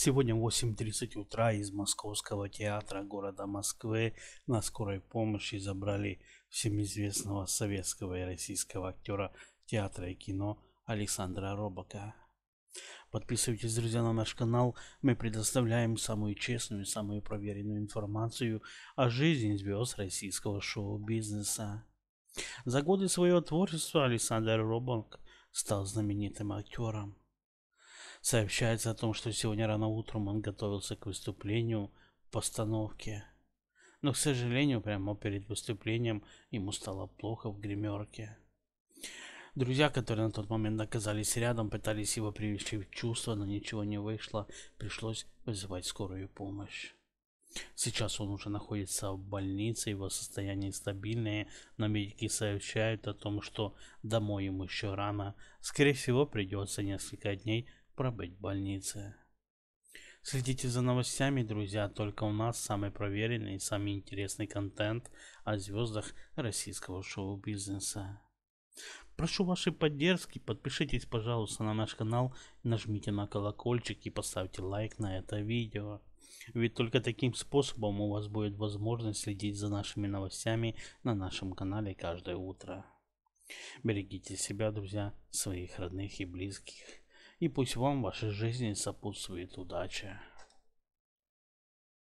Сегодня 8.30 утра из Московского театра города Москвы на скорой помощи забрали всем известного советского и российского актера театра и кино Александра Робока. Подписывайтесь, друзья, на наш канал. Мы предоставляем самую честную и самую проверенную информацию о жизни звезд российского шоу-бизнеса. За годы своего творчества Александр Робок стал знаменитым актером. Сообщается о том, что сегодня рано утром он готовился к выступлению в постановке. Но, к сожалению, прямо перед выступлением ему стало плохо в гримерке. Друзья, которые на тот момент оказались рядом, пытались его привести в чувство, но ничего не вышло. Пришлось вызывать скорую помощь. Сейчас он уже находится в больнице, его состояние стабильное, но медики сообщают о том, что домой ему еще рано. Скорее всего, придется несколько дней пробыть в больнице. Следите за новостями, друзья, только у нас самый проверенный и самый интересный контент о звездах российского шоу-бизнеса. Прошу вашей поддержки, подпишитесь, пожалуйста, на наш канал, нажмите на колокольчик и поставьте лайк на это видео. Ведь только таким способом у вас будет возможность следить за нашими новостями на нашем канале каждое утро. Берегите себя, друзья, своих родных и близких и пусть вам в вашей жизни сопутствует удача.